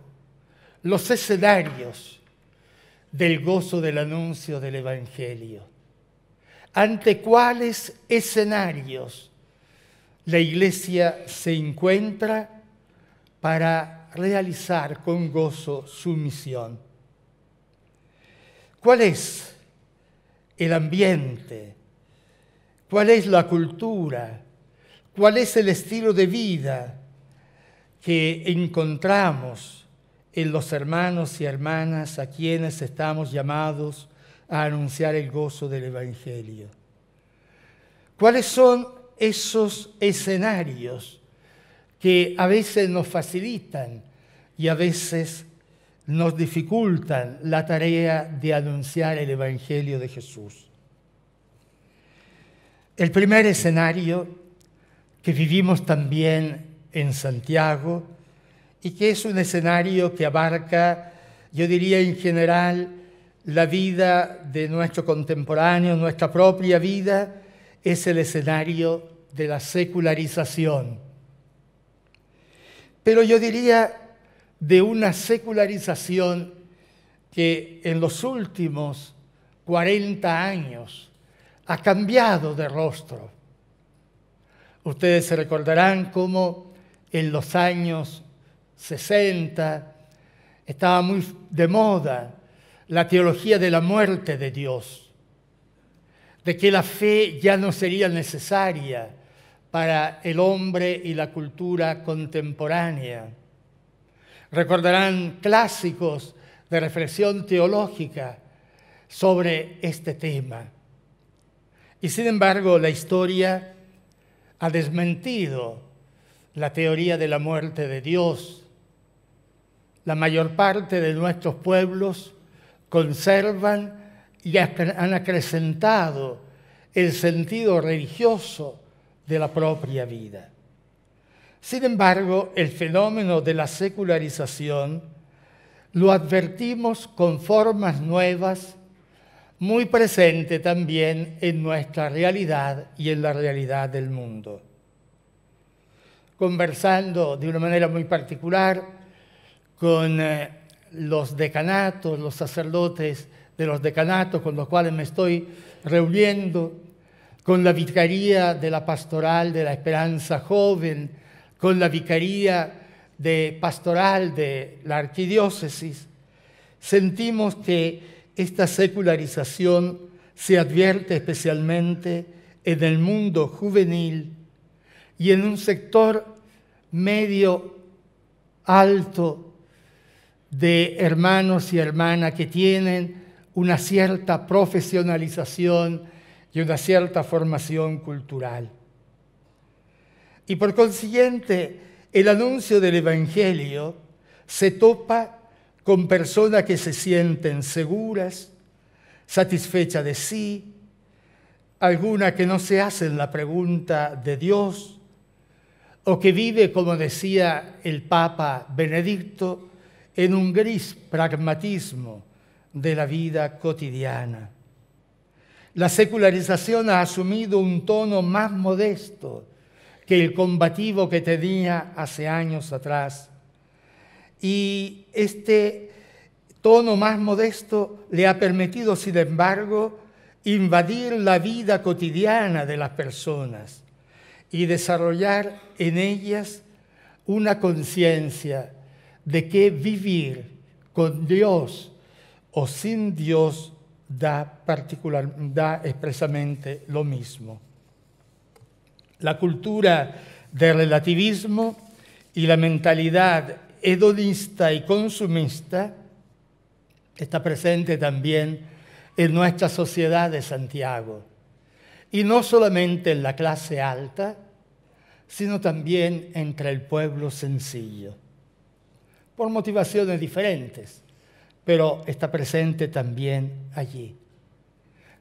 los escenarios del gozo del anuncio del Evangelio. ¿Ante cuáles escenarios la iglesia se encuentra para realizar con gozo su misión. ¿Cuál es el ambiente? ¿Cuál es la cultura? ¿Cuál es el estilo de vida que encontramos en los hermanos y hermanas a quienes estamos llamados a anunciar el gozo del Evangelio? ¿Cuáles son esos escenarios que a veces nos facilitan y a veces nos dificultan la tarea de anunciar el Evangelio de Jesús. El primer escenario que vivimos también en Santiago y que es un escenario que abarca, yo diría en general, la vida de nuestro contemporáneo, nuestra propia vida, es el escenario de la secularización pero yo diría de una secularización que en los últimos 40 años ha cambiado de rostro. Ustedes se recordarán cómo en los años 60 estaba muy de moda la teología de la muerte de Dios, de que la fe ya no sería necesaria, para el hombre y la cultura contemporánea. Recordarán clásicos de reflexión teológica sobre este tema. Y sin embargo, la historia ha desmentido la teoría de la muerte de Dios. La mayor parte de nuestros pueblos conservan y han acrecentado el sentido religioso de la propia vida. Sin embargo, el fenómeno de la secularización lo advertimos con formas nuevas, muy presente también en nuestra realidad y en la realidad del mundo. Conversando de una manera muy particular con eh, los decanatos, los sacerdotes de los decanatos con los cuales me estoy reuniendo, con la Vicaría de la Pastoral de la Esperanza Joven, con la Vicaría de Pastoral de la Arquidiócesis, sentimos que esta secularización se advierte especialmente en el mundo juvenil y en un sector medio alto de hermanos y hermanas que tienen una cierta profesionalización y una cierta formación cultural. Y por consiguiente, el anuncio del Evangelio se topa con personas que se sienten seguras, satisfechas de sí, algunas que no se hacen la pregunta de Dios, o que vive, como decía el Papa Benedicto, en un gris pragmatismo de la vida cotidiana. La secularización ha asumido un tono más modesto que el combativo que tenía hace años atrás. Y este tono más modesto le ha permitido, sin embargo, invadir la vida cotidiana de las personas y desarrollar en ellas una conciencia de que vivir con Dios o sin Dios da, expresamente lo mismo. La cultura del relativismo y la mentalidad hedonista y consumista está presente también en nuestra sociedad de Santiago. Y no solamente en la clase alta, sino también entre el pueblo sencillo, por motivaciones diferentes pero está presente también allí.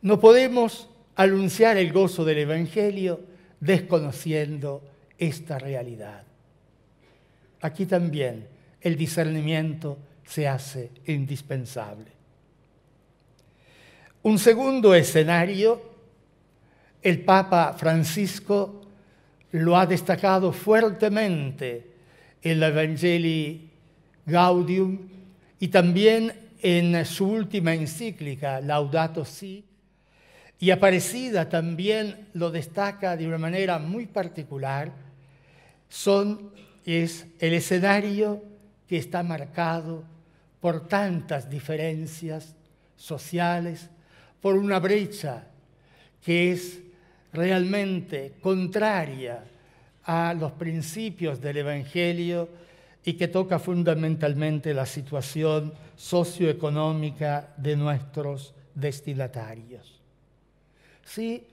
No podemos anunciar el gozo del Evangelio desconociendo esta realidad. Aquí también el discernimiento se hace indispensable. Un segundo escenario, el Papa Francisco lo ha destacado fuertemente en el Evangelii Gaudium y también en su última encíclica, Laudato Si, y Aparecida también lo destaca de una manera muy particular, son, es el escenario que está marcado por tantas diferencias sociales, por una brecha que es realmente contraria a los principios del Evangelio, y que toca fundamentalmente la situación socioeconómica de nuestros destinatarios. Sí,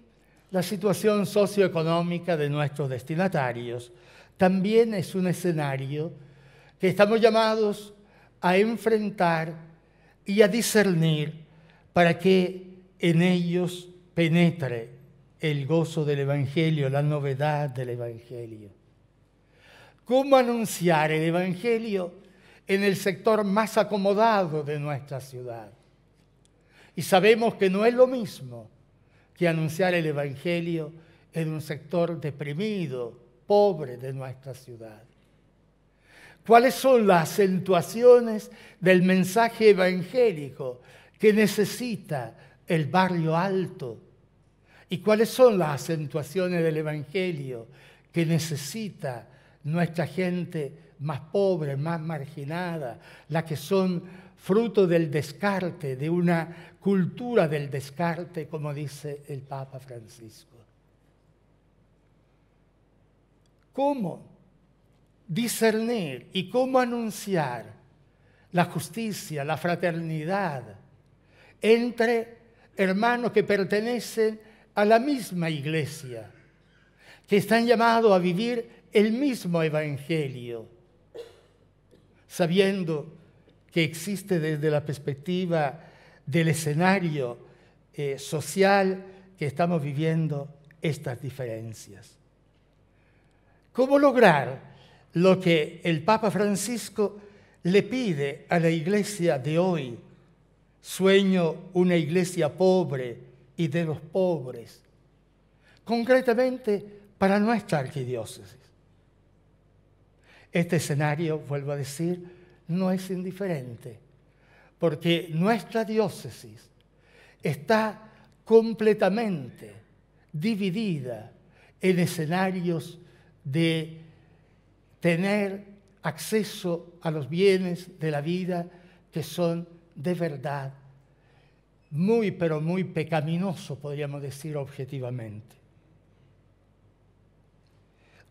la situación socioeconómica de nuestros destinatarios también es un escenario que estamos llamados a enfrentar y a discernir para que en ellos penetre el gozo del Evangelio, la novedad del Evangelio cómo anunciar el Evangelio en el sector más acomodado de nuestra ciudad. Y sabemos que no es lo mismo que anunciar el Evangelio en un sector deprimido, pobre de nuestra ciudad. ¿Cuáles son las acentuaciones del mensaje evangélico que necesita el barrio alto? ¿Y cuáles son las acentuaciones del Evangelio que necesita nuestra gente más pobre, más marginada, la que son fruto del descarte, de una cultura del descarte, como dice el Papa Francisco. ¿Cómo discernir y cómo anunciar la justicia, la fraternidad entre hermanos que pertenecen a la misma iglesia, que están llamados a vivir el mismo Evangelio, sabiendo que existe desde la perspectiva del escenario eh, social que estamos viviendo estas diferencias. ¿Cómo lograr lo que el Papa Francisco le pide a la iglesia de hoy? Sueño una iglesia pobre y de los pobres, concretamente para nuestra arquidiócesis. Este escenario, vuelvo a decir, no es indiferente, porque nuestra diócesis está completamente dividida en escenarios de tener acceso a los bienes de la vida que son de verdad muy, pero muy pecaminoso, podríamos decir objetivamente.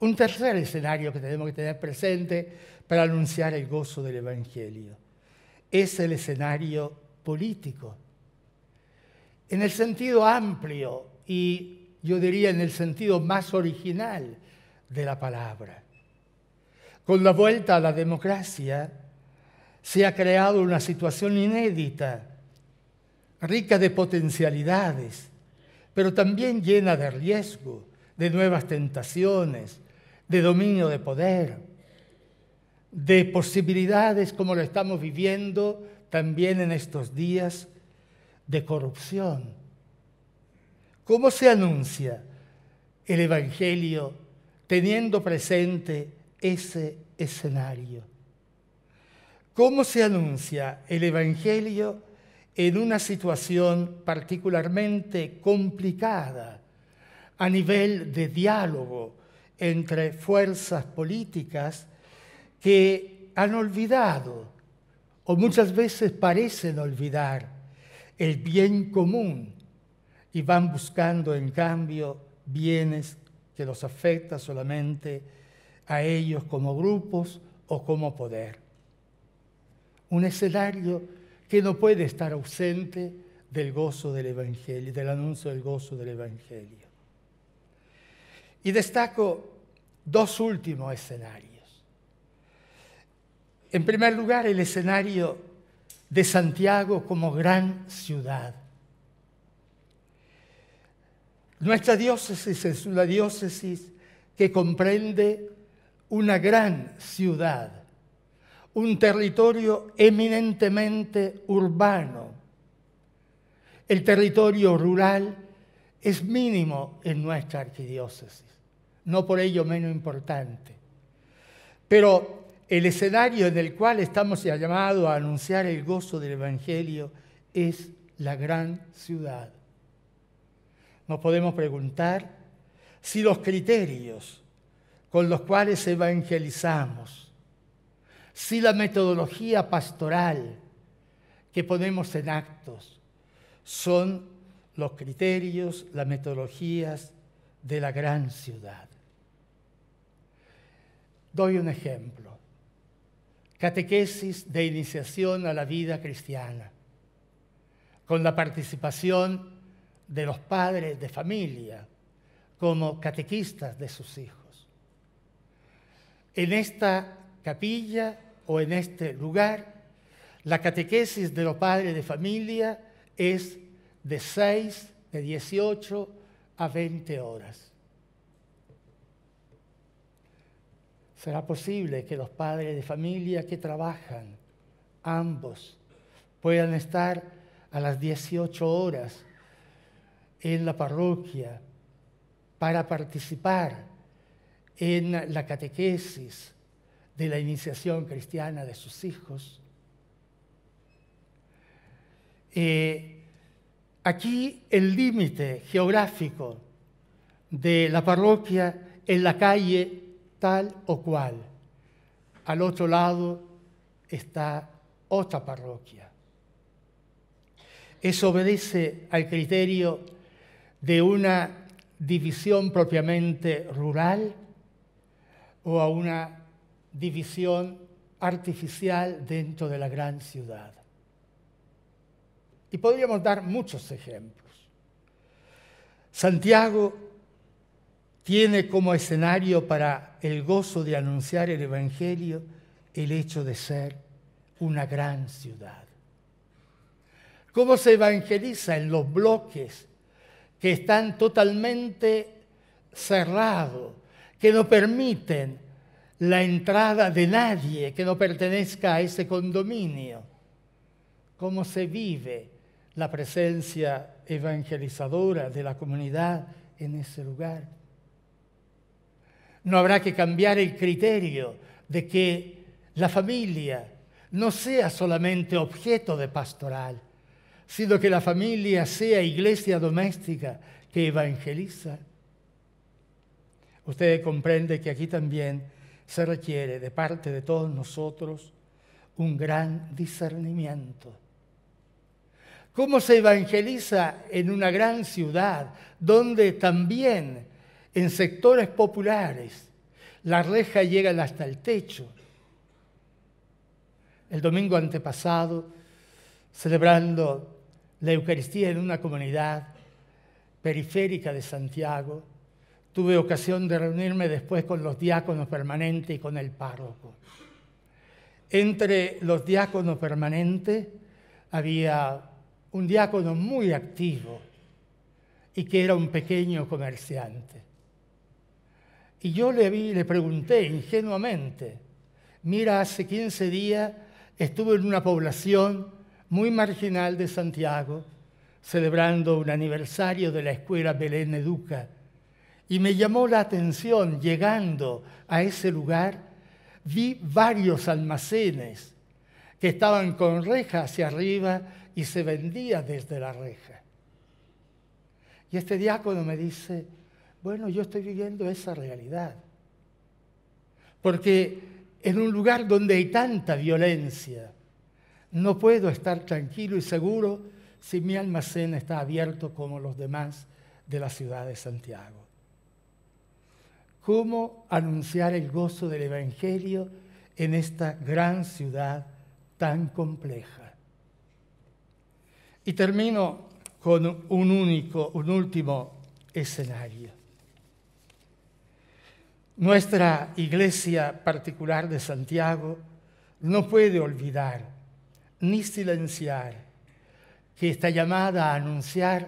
Un tercer escenario que tenemos que tener presente para anunciar el gozo del Evangelio es el escenario político. En el sentido amplio y yo diría en el sentido más original de la palabra. Con la vuelta a la democracia se ha creado una situación inédita, rica de potencialidades, pero también llena de riesgo, de nuevas tentaciones, de dominio de poder, de posibilidades como lo estamos viviendo también en estos días de corrupción. ¿Cómo se anuncia el Evangelio teniendo presente ese escenario? ¿Cómo se anuncia el Evangelio en una situación particularmente complicada a nivel de diálogo entre fuerzas políticas que han olvidado, o muchas veces parecen olvidar, el bien común y van buscando en cambio bienes que los afecta solamente a ellos como grupos o como poder. Un escenario que no puede estar ausente del gozo del Evangelio, del anuncio del gozo del Evangelio. Y destaco dos últimos escenarios. En primer lugar, el escenario de Santiago como gran ciudad. Nuestra diócesis es una diócesis que comprende una gran ciudad, un territorio eminentemente urbano. El territorio rural es mínimo en nuestra arquidiócesis no por ello menos importante. Pero el escenario en el cual estamos llamados a anunciar el gozo del Evangelio es la gran ciudad. Nos podemos preguntar si los criterios con los cuales evangelizamos, si la metodología pastoral que ponemos en actos son los criterios, las metodologías de la gran ciudad. Doy un ejemplo. Catequesis de iniciación a la vida cristiana, con la participación de los padres de familia como catequistas de sus hijos. En esta capilla o en este lugar, la catequesis de los padres de familia es de 6, de 18 a 20 horas. será posible que los padres de familia que trabajan, ambos, puedan estar a las 18 horas en la parroquia para participar en la catequesis de la iniciación cristiana de sus hijos. Eh, aquí el límite geográfico de la parroquia en la calle tal o cual. Al otro lado está otra parroquia. Eso obedece al criterio de una división propiamente rural o a una división artificial dentro de la gran ciudad. Y podríamos dar muchos ejemplos. Santiago tiene como escenario para el gozo de anunciar el Evangelio el hecho de ser una gran ciudad. ¿Cómo se evangeliza en los bloques que están totalmente cerrados, que no permiten la entrada de nadie que no pertenezca a ese condominio? ¿Cómo se vive la presencia evangelizadora de la comunidad en ese lugar? No habrá que cambiar el criterio de que la familia no sea solamente objeto de pastoral, sino que la familia sea iglesia doméstica que evangeliza. Usted comprende que aquí también se requiere de parte de todos nosotros un gran discernimiento. ¿Cómo se evangeliza en una gran ciudad donde también en sectores populares, la reja llega hasta el techo. El domingo antepasado, celebrando la Eucaristía en una comunidad periférica de Santiago, tuve ocasión de reunirme después con los diáconos permanentes y con el párroco. Entre los diáconos permanentes había un diácono muy activo y que era un pequeño comerciante. Y yo le, vi, le pregunté ingenuamente, mira, hace 15 días estuve en una población muy marginal de Santiago, celebrando un aniversario de la escuela Belén Educa, y me llamó la atención, llegando a ese lugar, vi varios almacenes que estaban con rejas hacia arriba y se vendía desde la reja. Y este diácono me dice, bueno, yo estoy viviendo esa realidad. Porque en un lugar donde hay tanta violencia, no puedo estar tranquilo y seguro si mi almacén está abierto como los demás de la ciudad de Santiago. ¿Cómo anunciar el gozo del Evangelio en esta gran ciudad tan compleja? Y termino con un único, un último escenario. Nuestra iglesia particular de Santiago no puede olvidar ni silenciar que está llamada a anunciar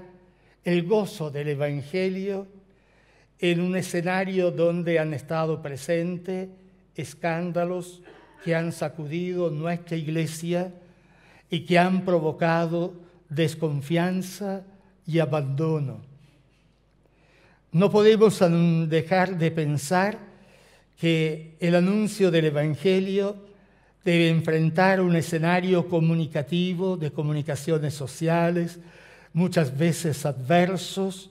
el gozo del Evangelio en un escenario donde han estado presentes escándalos que han sacudido nuestra iglesia y que han provocado desconfianza y abandono no podemos dejar de pensar que el anuncio del Evangelio debe enfrentar un escenario comunicativo de comunicaciones sociales, muchas veces adversos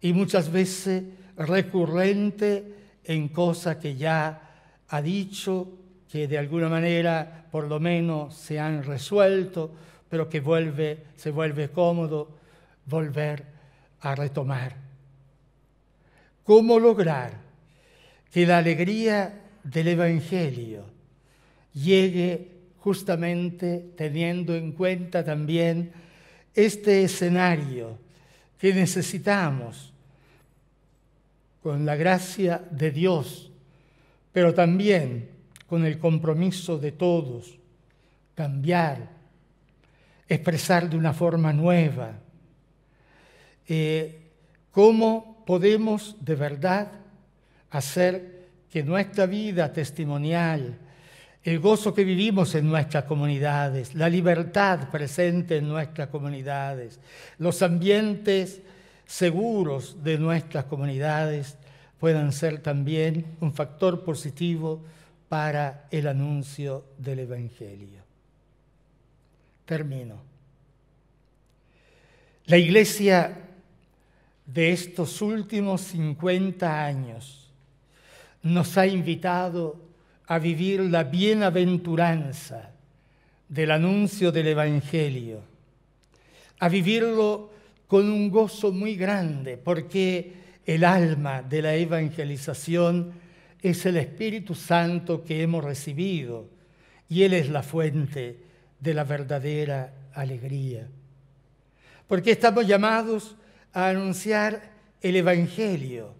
y muchas veces recurrente en cosas que ya ha dicho, que de alguna manera por lo menos se han resuelto, pero que se vuelve cómodo volver a retomar cómo lograr que la alegría del Evangelio llegue justamente teniendo en cuenta también este escenario que necesitamos con la gracia de Dios, pero también con el compromiso de todos, cambiar, expresar de una forma nueva, eh, podemos de verdad hacer que nuestra vida testimonial, el gozo que vivimos en nuestras comunidades, la libertad presente en nuestras comunidades, los ambientes seguros de nuestras comunidades puedan ser también un factor positivo para el anuncio del Evangelio. Termino. La iglesia de estos últimos 50 años nos ha invitado a vivir la bienaventuranza del anuncio del Evangelio, a vivirlo con un gozo muy grande, porque el alma de la evangelización es el Espíritu Santo que hemos recibido y Él es la fuente de la verdadera alegría. Porque estamos llamados a anunciar el Evangelio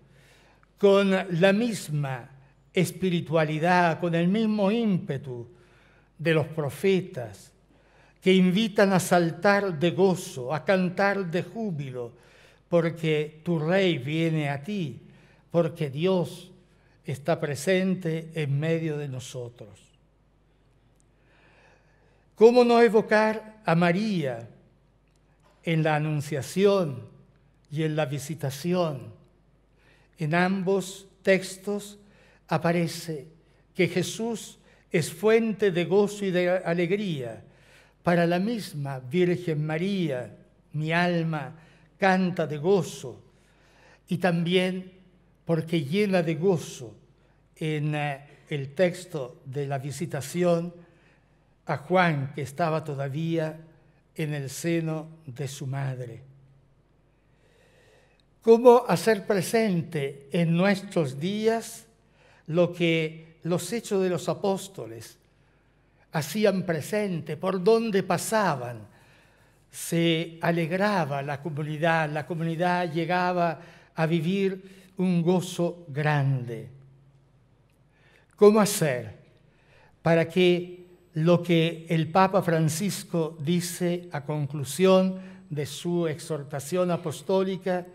con la misma espiritualidad, con el mismo ímpetu de los profetas, que invitan a saltar de gozo, a cantar de júbilo, porque tu rey viene a ti, porque Dios está presente en medio de nosotros. ¿Cómo no evocar a María en la anunciación y en la visitación. En ambos textos aparece que Jesús es fuente de gozo y de alegría. Para la misma Virgen María, mi alma canta de gozo y también porque llena de gozo en eh, el texto de la visitación a Juan que estaba todavía en el seno de su madre cómo hacer presente en nuestros días lo que los hechos de los apóstoles hacían presente, por donde pasaban. Se alegraba la comunidad, la comunidad llegaba a vivir un gozo grande. ¿Cómo hacer para que lo que el Papa Francisco dice a conclusión de su exhortación apostólica,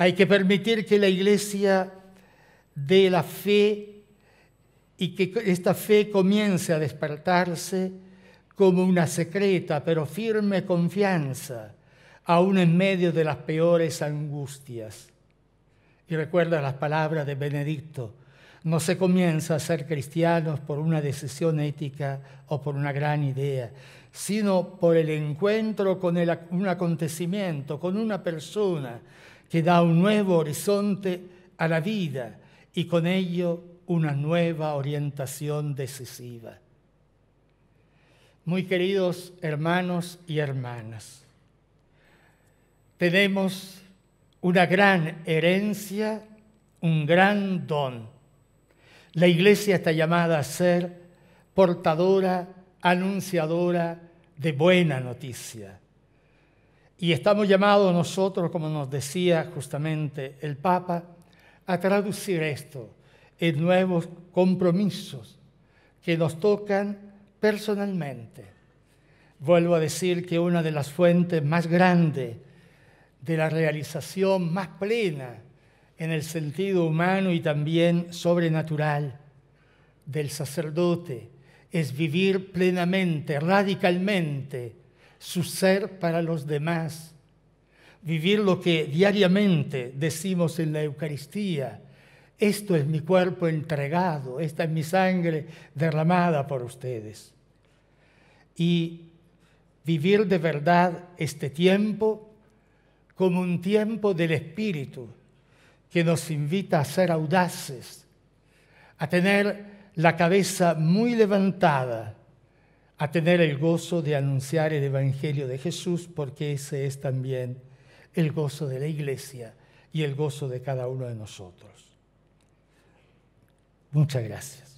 hay que permitir que la iglesia dé la fe y que esta fe comience a despertarse como una secreta pero firme confianza, aún en medio de las peores angustias. Y recuerda las palabras de Benedicto, no se comienza a ser cristianos por una decisión ética o por una gran idea, sino por el encuentro con un acontecimiento, con una persona, que da un nuevo horizonte a la vida y con ello una nueva orientación decisiva. Muy queridos hermanos y hermanas, tenemos una gran herencia, un gran don. La iglesia está llamada a ser portadora, anunciadora de buena noticia. Y estamos llamados nosotros, como nos decía justamente el Papa, a traducir esto en nuevos compromisos que nos tocan personalmente. Vuelvo a decir que una de las fuentes más grandes de la realización más plena en el sentido humano y también sobrenatural del sacerdote es vivir plenamente, radicalmente, su ser para los demás, vivir lo que diariamente decimos en la Eucaristía. Esto es mi cuerpo entregado, esta es mi sangre derramada por ustedes. Y vivir de verdad este tiempo como un tiempo del Espíritu que nos invita a ser audaces, a tener la cabeza muy levantada a tener el gozo de anunciar el Evangelio de Jesús, porque ese es también el gozo de la iglesia y el gozo de cada uno de nosotros. Muchas gracias.